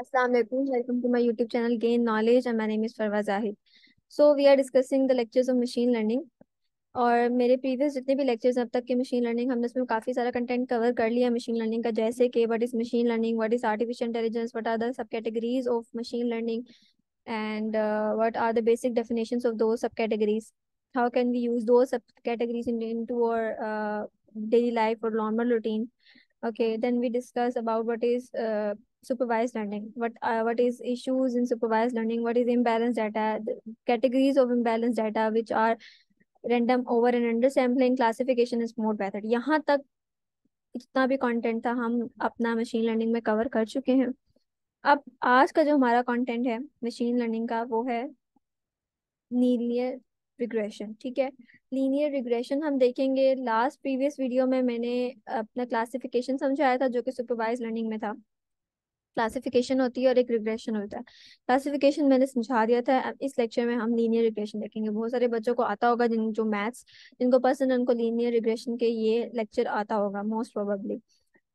Assalamu alaikum. Welcome to my YouTube channel Gain Knowledge and my name is Farwa Zahid. So we are discussing the lectures of और मेरे previous जितने भी lectures अब तक के machine learning हमने उसमें काफ़ी सारा कंटेंट कवर कर लिया मशीन लर्निंग का जैसे कि what is machine learning what is artificial intelligence what are the sub categories of machine learning and what are the basic definition of those sub categories how can we use those sub categories into our daily life और normal routine okay then we discuss about what is supervised learning what uh, what is issues in supervised learning what is imbalanced data the categories of imbalanced data which are random over and under sampling classification is more better yahan tak जितना भी content था हम अपना machine learning में cover कर चुके हैं अब आज का जो हमारा कंटेंट है मशीन लर्निंग का वो है लीनियर रिग्रेशन ठीक है लीनियर रिग्रेशन हम देखेंगे लास्ट प्रीवियस वीडियो में मैंने अपना क्लासिफिकेशन समझाया था जो कि सुपरवाइज लर्निंग में था क्लासिफिकेशन होती है और एक रिग्रेशन होता है क्लासिफिकेशन मैंने समझा दिया था इस लेक्चर में हम लीनियर रिग्रेशन देखेंगे बहुत सारे बच्चों को आता होगा जिन जो मैथ्स जिनको पसंद है उनको लीनियर रिग्रेशन के ये लेक्चर आता होगा मोस्ट प्रोबेबली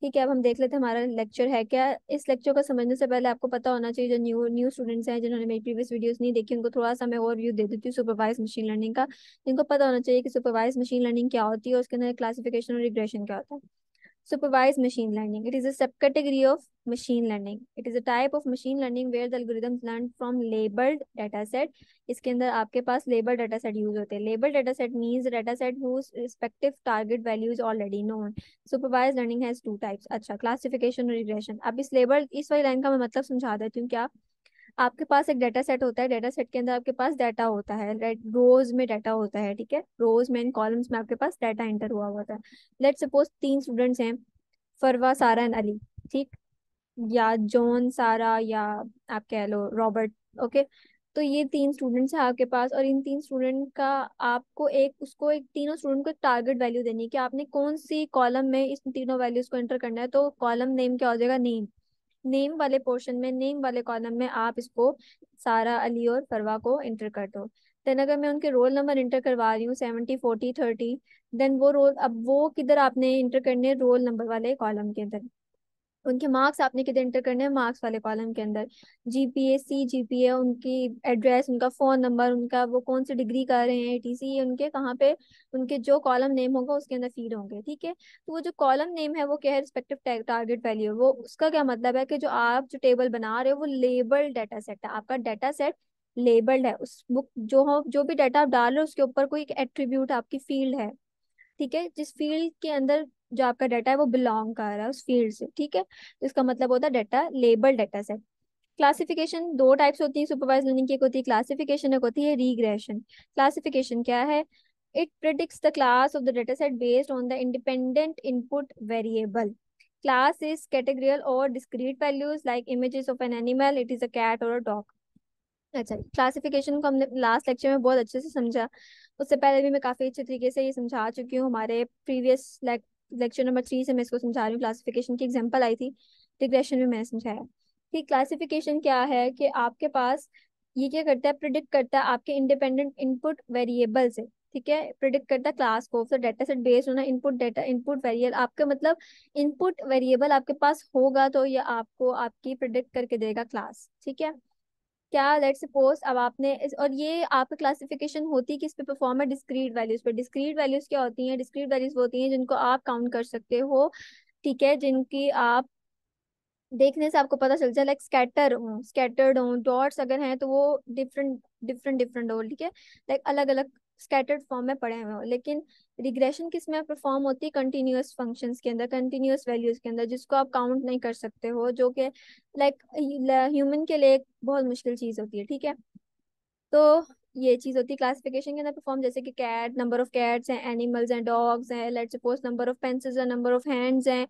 ठीक है अब हम देख लेते हैं हमारा लेक्चर है क्या इस लेक्चर को समझने से पहले आपको पता होना चाहिए जो न्यू न्यू स्टूडेंट्स हैं जिन्होंने मेरी प्रीवियस वीडियोस नहीं देखी उनको थोड़ा सा मैं व्यू दे देती हूँ सुपरवाइज मशीन लर्निंग का जिनको पता होना चाहिए कि सुपरवाइज मशीन लर्निंग क्या होती है उसके अंदर क्लासिफिकेशन और रिग्रेशन क्या होता है supervised machine learning. It is a sub category of machine learning. It is a type of machine learning where the algorithms learn from labeled data set. iske andar aapke paas labeled data set use hote हैं. Labeled data set means data set whose respective target value is already known. Supervised learning has two types. acha classification or regression. ab is labeled is wali line ka main matlab samjha देती hu kya आपके पास एक data set होता है data set के अंदर आपके पास data होता है राइट रोज में डेटा होता है ठीक है रोज में इन कॉलम्स में आपके पास डेटा एंटर हुआ हुआ है लेट सपोज तीन स्टूडेंट्स हैं फरवा सारा एंड अली ठीक या जॉन सारा या आप कह लो रॉबर्ट ओके तो ये तीन स्टूडेंट्स हैं आपके पास और इन तीन स्टूडेंट का आपको एक उसको एक तीनों स्टूडेंट को एक टारगेट वैल्यू देनी है कि आपने कौन सी कॉलम में इस तीनों वैल्यूज को एंटर करना है तो कॉलम नेम क्या हो जाएगा नेम नेम वाले पोर्शन में नेम वाले कॉलम में आप इसको सारा अली और फरवा को इंटर कर दो देन अगर मैं उनके रोल नंबर इंटर करवा रही हूँ सेवेंटी फोर्टी थर्टी देन वो रोल अब वो किधर आपने इंटर करने रोल नंबर वाले कॉलम के अंदर उनके मार्क्स आपने किधर इंटर करने हैं मार्क्स वाले कॉलम के अंदर जीपीए सी जीपीए उनकी एड्रेस उनका फ़ोन नंबर उनका वो कौन सी डिग्री कर रहे हैं टी उनके कहाँ पे उनके जो कॉलम नेम होगा उसके अंदर फीड होंगे ठीक है तो वो जो कॉलम नेम है वो क्या है रिस्पेक्टिव टारगेट वैल्यू वो उसका क्या मतलब है कि जो आप जो टेबल बना रहे हो वो लेबल डाटा सेट है आपका डाटा सेट लेबल्ड है उस बुक जो हो जो भी डाटा आप डाल रहे हो उसके ऊपर कोई एक एट्रीब्यूट आपकी फील्ड है ठीक है जिस फील्ड के अंदर जो आपका डाटा है वो बिलोंग कर रहा है उस फील्ड से ठीक है तो इसका मतलब होता है data label data set classification दो टाइप्स होती है सुपरवाइज लर्निंग की एक होती है क्लासिफिकेशन एक होती है रीग्रेशन क्लासिफिकेशन क्या है it it the class of the data set based on the independent input variable class is categorical और discrete values like images of an animal it is a cat और a dog अच्छा classification को हमने last lecture में बहुत अच्छे से समझा उससे पहले भी मैं काफ़ी अच्छे तरीके से ये समझा चुकी हूँ हमारे previous like lecture number three से मैं इसको समझा रही हूँ क्लासिफिकेशन की एग्जाम्पल आई थी डिग्रेशन में मैंने समझाया कि क्लासिफिकेशन क्या है कि आपके पास ये क्या करता है प्रिडिक्ट करता है आपके इंडिपेंडेंट इनपुट वेरिएबल से ठीक है प्रिडिक्ट करता है क्लास को फिर डेटा सेट बेस्ड होना इनपुट डेटा इनपुट वेरिएबल आपके मतलब इनपुट वेरिएबल आपके पास होगा तो ये आपको आपकी प्रिडिक्ट करके देगा क्लास ठीक है क्या लेट सपोज अब आपने इस, और ये आपका क्लासिफिकेशन होती है किस पे परफॉर्म है डिस्क्रीट वैल्यूज पे डिस्क्रीट वैल्यूज क्या होती हैं डिस्क्रीट वैल्यूज वो होती हैं जिनको आप काउंट कर सकते हो ठीक है जिनकी आप देखने से आपको पता चल जाए लाइक स्कैटर हो स्कैटर्ड हो डॉट्स अगर हैं तो वो डिफरेंट डिफरेंट डिफरेंट हो ठीक है लाइक अलग अलग स्कैटर्ड फॉर्म में पड़े हुए हो लेकिन रिग्रेशन किस में परफॉर्म होती है कंटिन्यूस फंक्शन के अंदर कंटिन्यूस वैल्यूज के अंदर जिसको आप काउंट नहीं कर सकते हो जो कि लाइक ह्यूमन के लिए बहुत मुश्किल चीज होती है ठीक है तो ये चीज होती है क्लासिफिकेशन के अंदर परफॉर्म जैसे कि कैट नंबर ऑफ कैट्स हैं एनिमल्स हैं डॉग्स हैं let suppose number of pencils हैं नंबर ऑफ हैंड्स हैं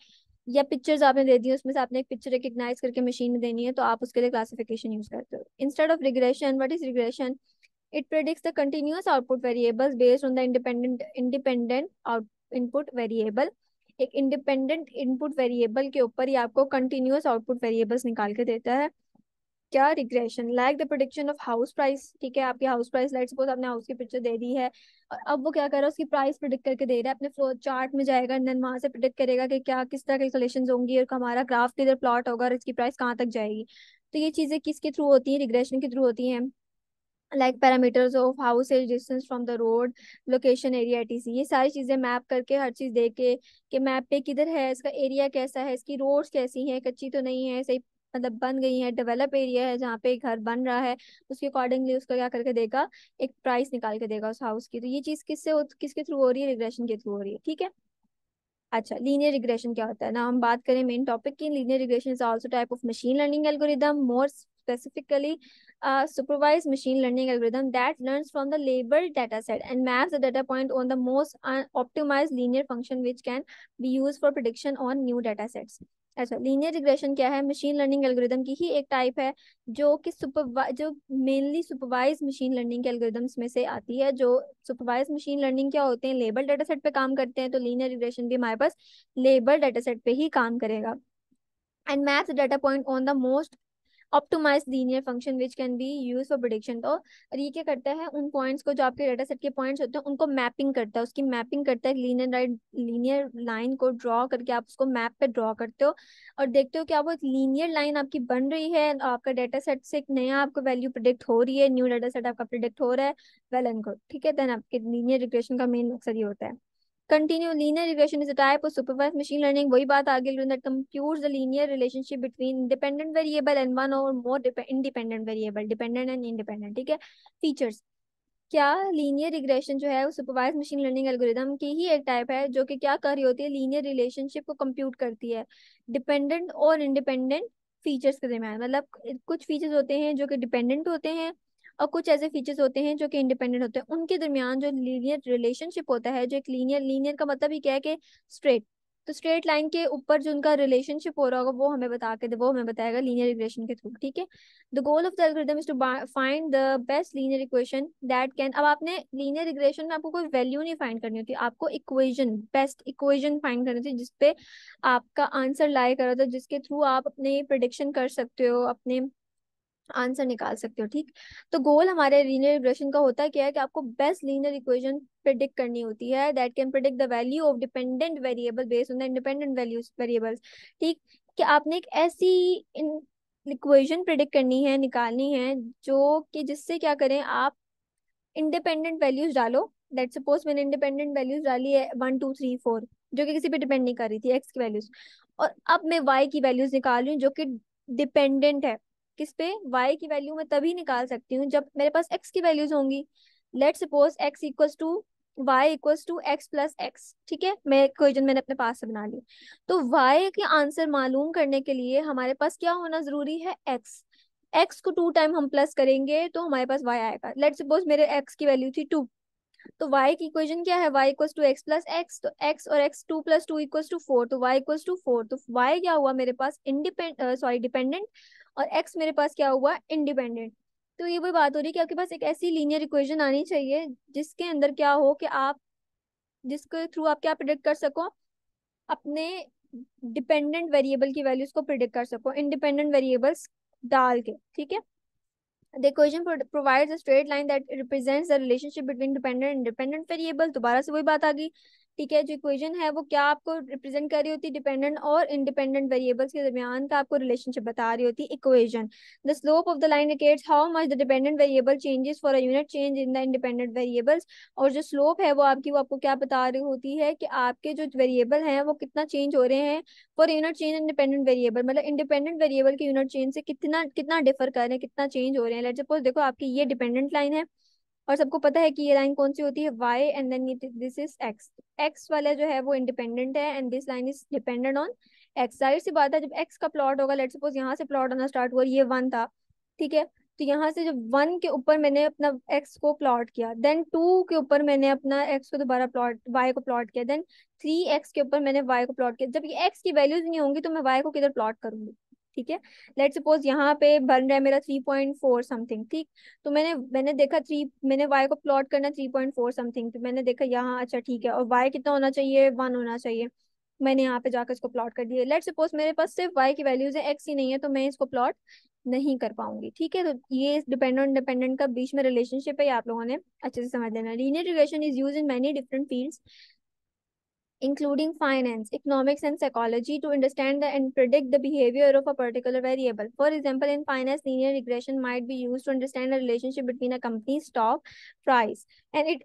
या पिक्चर्स आपने दे दी उसमें से आपने एक पिक्चर रिकग्नाइज करके मशीन में देनी है तो आप उसके लिए क्लासिफिकेशन यूज करते हो instead of regression what is regression It predicts the continuous output variables based on the independent independent out, input variable. एक इंडिपेंडेंट इनपुट वेरिएबल के ऊपर ही आपको कंटिन्यूस आउटपुट वेरिएबल्स निकाल के देता है क्या regression like the prediction of house price ठीक है आपकी हाउस प्राइस लाइट सपोज आपने हाउस की पिक्चर दे दी है और अब वो क्या कर रहा है उसकी प्राइस प्रिडिक्ट करके दे रहा है अपने फ्लो चार्ट में जाएगा देन वहां से प्रिडिक्ट करेगा कि क्या किस तरह कैलकुलेशन होंगी और हमारा ग्राफ किधर प्लॉट होगा और इसकी प्राइस कहाँ तक जाएगी तो ये चीजें किसके थ्रू होती है रिग्रेशन के थ्रू होती हैं like parameters of house age distance from the road location area etc ये सारी चीज़ें मैप करके हर चीज़ देख के कि मैप पे किधर है इसका एरिया कैसा है इसकी रोड्स कैसी हैं कच्ची तो नहीं है सही मतलब बन गई है डेवलप एरिया है जहाँ पे घर बन रहा है उसके अकॉर्डिंगली उसको क्या करके देगा एक प्राइस निकाल के देगा उस हाउस की तो ये चीज़ किससे किसके थ्रू हो रही है रिग्रेशन के थ्रू हो रही है ठीक है अच्छा लीनियर रिग्रेशन क्या होता है ना हम बात करें मेन टॉपिक की linear regression is also type of machine learning algorithm more specifically a supervised machine learning algorithm that learns from the labeled data set and maps the data point on the most optimized linear function which can be used for prediction on new data sets. अच्छा linear regression क्या है machine learning algorithm की ही एक type है जो कि super जो mainly supervise machine learning के एल्गोरिदम्स में से आती है जो सुपरवाइज मशीन लर्निंग क्या होते हैं लेबल डाटा सेट पे काम करते हैं तो लीनियर रिग्रेशन भी हमारे पास लेबल डाटा सेट पे ही काम करेगा and maps data point on the most optimise linear function which can be use for prediction तो और ये क्या करता है उन पॉइंट्स को जो आपके डाटा सेट के पॉइंट्स होते हैं उनको मैपिंग करता है उसकी मैपिंग करता है लीनियर राइट लीनियर लाइन को ड्रॉ करके आप उसको मैप पे ड्रॉ करते हो और देखते हो कि आप एक लीनियर लाइन आपकी बन रही है आपका डाटा सेट से एक नया आपको वैल्यू प्रोडिक्ट हो रही है न्यू डाटा सेट आपका प्रोडिक्ट हो रहा है वेल एंड गुड ठीक है देन आपके लीनियर रिग्रेशन का मेन मकसद ये होता है Continue linear regression is a type of supervised machine learning. वही बात आगे that computes the linear relationship between independent variable and one or more independent variable, dependent and independent. ठीक है Features. क्या लीनियर रिग्रेशन जो है वो सुपरवाइज मशीन लर्निंग एल्गोरिदम की ही एक टाइप है जो कि क्या कर रही होती है लीनियर रिलेशनशिप को कंप्यूट करती है डिपेंडेंट और इंडिपेंडेंट फीचर्स के दरमियान मतलब कुछ फीचर्स होते हैं जो कि डिपेंडेंट होते हैं और कुछ ऐसे फीचर्स होते हैं जो कि इंडिपेंडेंट होते हैं उनके दरमियान जो लीनियर रिलेशनशिप होता है जो एक लीनियर लीनियर का मतलब ही क्या है कि स्ट्रेट तो स्ट्रेट लाइन के ऊपर जो उनका रिलेशनशिप हो रहा होगा वो हमें बता के वो हमें बताएगा लीनियर इक्वेशन के थ्रू ठीक है the goal of the algorithm is to find the best linear equation that can अब आपने लीनियर इक्वेशन में आपको कोई वैल्यू नहीं फाइंड करनी होती आपको इक्वेशन बेस्ट इक्वेशन फाइंड करनी होती है जिसपे आपका आंसर लाए करा था जिसके थ्रू आप अपने प्रडिक्शन कर सकते हो अपने आंसर निकाल सकते हो ठीक तो गोल हमारे लीनियर रिग्रेशन का होता है क्या है कि आपको बेस्ट लीनियर इक्वेशन प्रिडिक्ट करनी होती है that can predict the value of dependent variable based on the independent values variables ठीक कि आपने एक ऐसी इक्वेशन प्रिडिक्ट करनी है निकालनी है जो कि जिससे क्या करें आप इंडिपेंडेंट वैल्यूज डालो दैट सपोज मैंने इंडिपेंडेंट वैल्यूज डाली है वन टू थ्री फोर जो कि किसी पे डिपेंड नहीं कर रही थी एक्स की वैल्यूज और अब मैं वाई की वैल्यूज निकाल रही हूँ जो कि डिपेंडेंट है किस पे y की वैल्यू मैं तभी निकाल सकती हूँ जब मेरे पास x की वैल्यूज होंगी let suppose x equal to y equal to x plus x ठीक है मैं क्वेश्चन मैंने अपने पास से बना ली तो y के आंसर मालूम करने के लिए हमारे पास क्या होना जरूरी है x x को टू टाइम हम प्लस करेंगे तो हमारे पास y आएगा लेट सपोज मेरे x की वैल्यू थी टू तो y की इक्वेशन क्या है y equals to x plus x तो x और x two plus two equal to four तो y इक्वल टू फोर तो y क्या हुआ मेरे पास इंडिपेंड सॉरी डिपेंडेंट और एक्स मेरे पास क्या हुआ इंडिपेंडेंट तो ये वही बात हो रही है कि आपके पास एक ऐसी लीनियर इक्वेशन आनी चाहिए जिसके अंदर क्या हो कि आप जिसके थ्रू आप क्या प्रिडिक्ट कर सको अपने डिपेंडेंट वेरिएबल की वैल्यूज को प्रिडिक्ट कर सको इंडिपेंडेंट वेरिएबल्स डाल के ठीक है the equation provides a straight line that represents the relationship between dependent dependent and दोबारा से वही बात आ गई ठीक है जो इक्वेशन है वो क्या आपको रिप्रेजेंट कर रही होती है डिपेंडेंट और इंडिपेंडेंट वेरिएबल्स के दरमियान का आपको रिलेशनशिप बता रही होती है equation the slope of the line indicates how much the dependent variable changes for a unit change in the independent variables और जो स्लोप है वो आपकी वो आपको क्या बता रही होती है कि आपके जो वेरिएबल हैं वो कितना चेंज हो रहे हैं for unit change independent variable मतलब इंडिपेंडेंट वेरिएबल के यूनिट चेंज से कितना कितना डिफर कर रहे हैं कितना चेंज हो रहे हैं लेट सपोज देखो आपकी ये डिपेंडेंट लाइन है और सबको पता है कि ये लाइन कौन सी होती है y and then this is x x वाला जो है वो इंडिपेंडेंट है and this line is dependent on x जाहिर सी बात है जब एक्स का प्लॉट होगा लेट सपोज यहाँ से प्लॉट होना स्टार्ट हुआ ये वन था ठीक है तो यहाँ से जब वन के ऊपर मैंने अपना एक्स को प्लॉट किया देन टू के ऊपर मैंने अपना एक्स को दोबारा प्लॉट वाई को प्लॉट किया देन थ्री एक्स के ऊपर मैंने वाई को प्लॉट किया जब ये एक्स की वैल्यूज नहीं होंगी तो मैं वाई को किधर प्लॉट करूंगी ठीक है लेट सपोज यहाँ पे बन रहा है मेरा थ्री पॉइंट फोर समथिंग ठीक तो मैंने मैंने देखा थ्री मैंने वाई को प्लॉट करना थ्री पॉइंट फोर समथिंग तो मैंने देखा यहाँ अच्छा ठीक है और वाई कितना होना चाहिए वन होना चाहिए मैंने यहाँ पे जाकर इसको प्लॉट कर दिया लेट सपोज मेरे पास सिर्फ वाई की वैल्यूज है एक्स ही नहीं है तो मैं इसको प्लॉट नहीं कर पाऊंगी ठीक है तो ये डिपेंडेंट डिपेंडेंट का बीच में रिलेशनशिप है आप लोगों ने अच्छे से समझ लेना linear relation is use in many different fields including finance, economics, and psychology to understand and predict the behavior of a particular variable. For example, in finance, linear regression might be used to understand the relationship between a company's stock price and it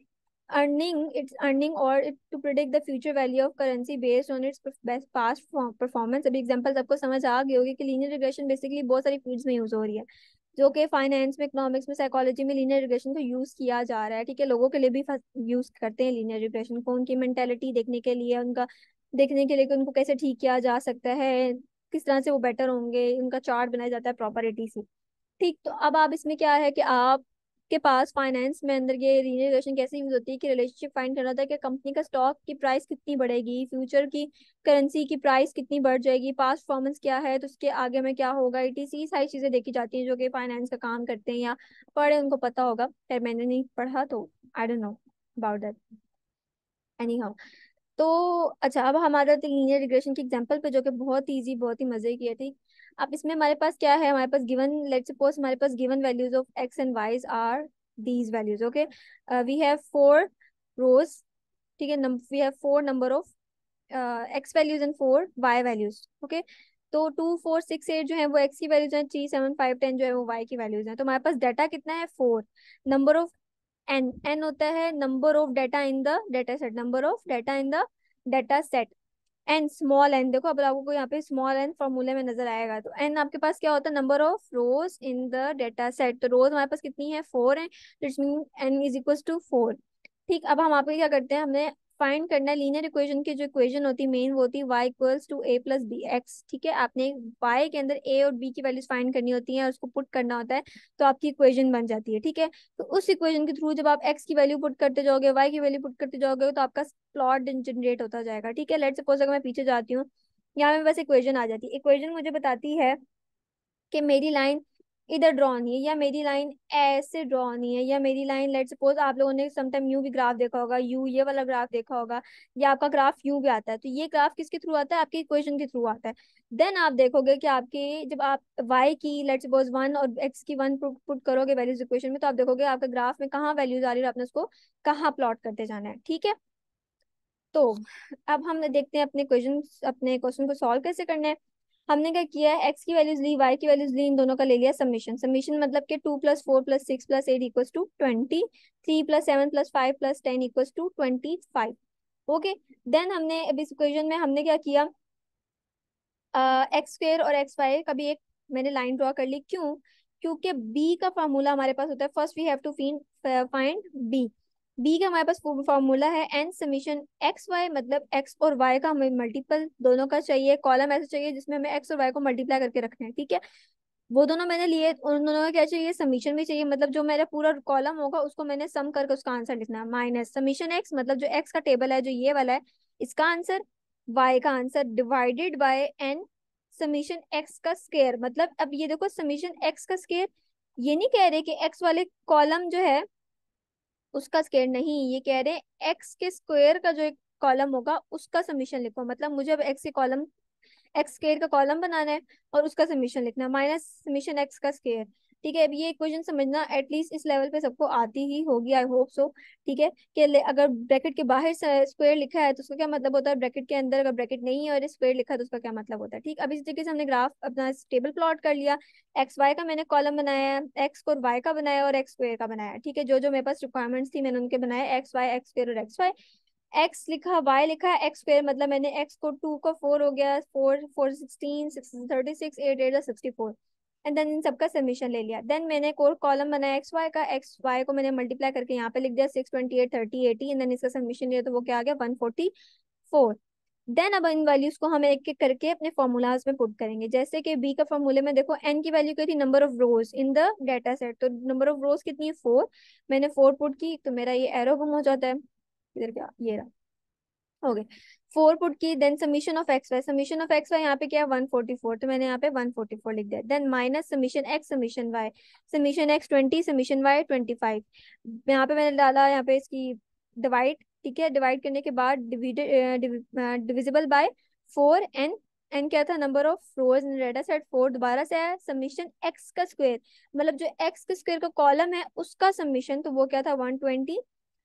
earning its earning or it, to predict the future value of currency based on its best past performance अभी examples आपको समझ आ गई होगी कि linear regression basically बहुत सारी fields में use हो रही है जो कि फाइनेंस में इकोनॉमिक्स में साइकोलॉजी में लीनियर रिग्रेशन को यूज किया जा रहा है ठीक है लोगों के लिए भी यूज करते हैं लीनियर रिग्रेशन को उनकी मेंटेलिटी देखने के लिए उनका देखने के लिए कि उनको कैसे ठीक किया जा सकता है किस तरह से वो बेटर होंगे उनका चार्ट बनाया जाता है प्रॉपर्टी से ठीक तो अब आप इसमें क्या है कि आप के पास फाइनेंस में अंदर ये रिनेगोशिएशन कैसे यूज होती है कि रिलेशनशिप फाइंड करना था कि कंपनी का स्टॉक की प्राइस कितनी बढ़ेगी फ्यूचर की करेंसी की प्राइस कितनी बढ़ जाएगी पास परफॉर्मेंस क्या है तो उसके आगे में क्या होगा ईटीसी सारी चीजें देखी जाती हैं जो कि फाइनेंस का काम करते हैं या पढ़े उनको पता होगा खैर मैंने नहीं पढ़ा तो I don't know about that anyhow तो अच्छा अब हमारा लीनियर रिग्रेशन की एग्जांपल पे जो कि बहुत इजी बहुत ही मजे की है ठीक अब इसमें हमारे पास क्या है हमारे पास गिवन लेट सपोज हमारे पास given values of x and y's are these values okay we have four rows ठीक है we have four number of x values and four y values okay तो टू फोर सिक्स एट जो है वो x की values हैं three seven five ten जो है वो वाई की वैल्यूज हैं तो हमारे पास डाटा कितना है four number of n n होता है number of data in the data set number of data in the data set n small n देखो अब आपको यहाँ पे स्मॉल एन फॉर्मूले में नजर आएगा तो एन आपके पास क्या होता है number of rows in the data set तो रोज हमारे पास कितनी है फोर है it's mean n is equal to four ठीक अब हम यहाँ क्या करते हैं हमने फाइंड करना है लीनियर इक्वेशन की जो इक्वेशन होती है मेन वो होती है y equals to a plus b x ठीक है आपने y के अंदर a और b की वैल्यूज फाइंड करनी होती है और उसको पुट करना होता है तो आपकी इक्वेशन बन जाती है ठीक है तो उस इक्वेशन के थ्रू जब आप x की वैल्यू पुट करते जाओगे y की वैल्यू पुट करते जाओगे तो आपका प्लॉट जनरेट होता जाएगा ठीक है लेट सपोज अगर मैं पीछे जाती हूँ यहाँ में बस इक्वेशन आ जाती है इक्वेशन मुझे बताती है कि मेरी लाइन इधर ड्रॉ होनी है या मेरी लाइन ऐसे ड्रॉ होनी है या मेरी लाइन लेट सपोज आप लोगों ने समटाइम यू भी ग्राफ देखा होगा यू ये वाला ग्राफ देखा होगा या आपका ग्राफ यू भी आता है तो ये ग्राफ किसके थ्रू आता है आपके इक्वेशन के थ्रू आता है देन आप देखोगे कि आपके जब आप वाई की लेट सपोज वन और एक्स की वन पुट करोगे वैल्यूज इक्वेशन में तो आप देखोगे आपके ग्राफ में कहाँ वैल्यूज आ रही है आपने उसको कहाँ प्लॉट करते जाना है ठीक है तो अब हम देखते हैं अपने क्वेश्चन अपने क्वेश्चन को सॉल्व कैसे करना है हमने क्या किया है एक्स की वैल्यूज ली वाई की वैल्यूज ली इन दोनों का ले लिया समीशन समीशन मतलब के two plus four plus six plus eight equal to twenty three plus seven plus five plus ten equal to twenty five okay then हमने अब इस इक्वेशन में हमने क्या किया एक्स स्क्र और एक्स वाई का भी एक मैंने लाइन ड्रॉ कर ली क्यों क्योंकि बी का फार्मूला हमारे पास होता है first we have to find b b का हमारे पास फॉर्मूला है एन समीशन एक्स वाई मतलब एक्स और वाई का हमें मल्टीपल दोनों का चाहिए कॉलम ऐसा चाहिए जिसमें हमें एक्स और वाई को मल्टीप्लाई करके रखना है ठीक है वो दोनों मैंने लिए उन दोनों का क्या चाहिए समीशन भी चाहिए मतलब जो मेरा पूरा कॉलम होगा उसको मैंने सम करके उसका आंसर लिखना है माइनस समीशन एक्स मतलब जो एक्स का टेबल है जो ये वाला है इसका आंसर वाई का answer divided by n summation x का स्केयर मतलब अब ये देखो समीशन एक्स का स्केयर ये नहीं कह रहे कि एक्स वाले कॉलम जो है उसका स्केयर नहीं ये कह रहे हैं एक्स के स्क्वेयर का जो एक कॉलम होगा उसका समीशन लिखो मतलब मुझे अब एक्स के कॉलम एक्स स्केयर का कॉलम बनाना है और उसका समीशन लिखना है माइनस समीशन एक्स का स्केयर ठीक है अब ये क्वेश्चन समझना एटलीस्ट इस लेवल पे सबको आती ही होगी आई होप सो ठीक है कि अगर ब्रैकेट के बाहर स्क्वायर लिखा है तो उसका क्या मतलब होता है ब्रैकेट के अंदर अगर ब्रैकेट नहीं है और स्क्वायर लिखा है तो उसका क्या मतलब होता है ठीक अब इस तरीके से हमने ग्राफ अपना टेबल प्लॉट कर लिया एक्स वाई का मैंने कॉलम बनाया एक्स को वाई का बनाया और एक्स स्क्वायर का बनाया ठीक है जो जो मेरे पास रिक्वायरमेंट्स थी मैंने उनके बनाया एक्स वाई एक्स स्क्वायर और एक्स वाई एक्स लिखा वाई लिखा है एक्स स्क्र मतलब मैंने एक्स को टू का फोर हो गया four four sixteen six thirty six eight eight sixty four and then इन सबका सबमिशन ले लिया देन मैंने कोर कॉलम बनाया एक्स वाई का एक्स वाई को मैंने मल्टीप्लाई करके यहाँ पे लिख दिया six twenty eight thirty eighty and then इसका सबमिशन लिया तो वो क्या आ गया वन फोर्टी फोर देन अब इन वैल्यूज को हम एक एक करके अपने फॉर्मूलाज में पुट करेंगे जैसे कि बी का फॉर्मूले में देखो एन की वैल्यू क्या थी number of rows in the data set तो नंबर ऑफ रोज कितनी है फोर मैंने फोर पुट की तो मेरा ये एरो गुम हो जाता है इधर क्या ये रहा हो गए फोर पुट की then summation of x y summation of x y यहाँ पे क्या वन फोर्टी फोर तो मैंने यहाँ पे वन फोर्टी फोर लिख दिया then minus summation x summation y summation x twenty summation y twenty five यहाँ पे मैंने डाला यहाँ पे इसकी डिवाइड ठीक है डिवाइड करने के बाद divisible by four n n क्या था number of rows in data set four दोबारा से आया समीशन एक्स का स्क्वायर मतलब जो एक्स का स्क्वायर का कॉलम है उसका समीशन तो वो क्या था one twenty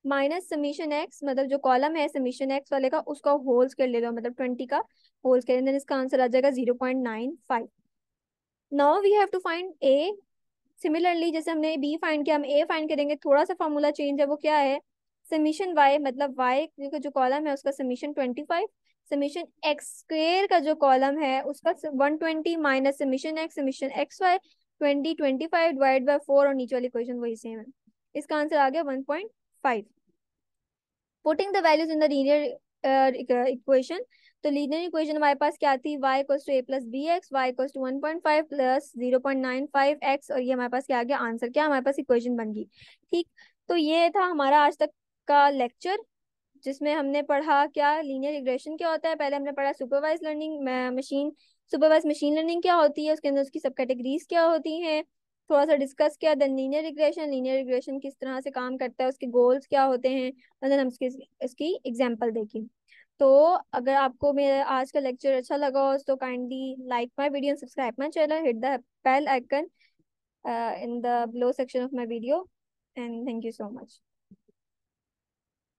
minus summation x मतलब जो कॉलम है समीशन एक्स वाले का उसका होल्स कर ले लो मतलब ट्वेंटी का होल्स कर देन इसका आंसर आ जाएगा zero point nine five now we have to find a similarly जैसे हमने बी फाइंड किया हम ए फाइंड करेंगे थोड़ा सा फॉर्मूला चेंज है वो क्या है समीशन वाई मतलब वाई का जो कॉलम है उसका summation twenty five summation x square का जो कॉलम है उसका one twenty minus summation x summation x y twenty twenty five divide by four और नीचे वाली क्वेश्चन वही सेम है इसका आंसर आ गया one point five putting the values in the linear equation तो लीनियर इक्वेशन हमारे पास क्या थी y equals to a plus b x y equals to one point five plus zero point nine five x और ये हमारे पास क्या आ गया आंसर क्या हमारे पास इक्वेशन बन गई ठीक तो ये था हमारा आज तक का लेक्चर जिसमें हमने पढ़ा क्या लीनियर रिग्रेशन क्या होता है पहले हमने पढ़ा supervise learning machine supervise machine learning क्या होती है उसके अंदर उसकी सब कैटेगरीज क्या होती हैं थोड़ा सा डिस्कस किया then linear regression linear regression किस तरह से काम करता है उसके गोल्स क्या होते हैं और देन हम इसकी इसकी एग्जाम्पल देखी तो अगर आपको मेरा आज का लेक्चर अच्छा लगा हो तो kindly like my video and subscribe my channel hit the bell icon in the below section of my video and thank you so much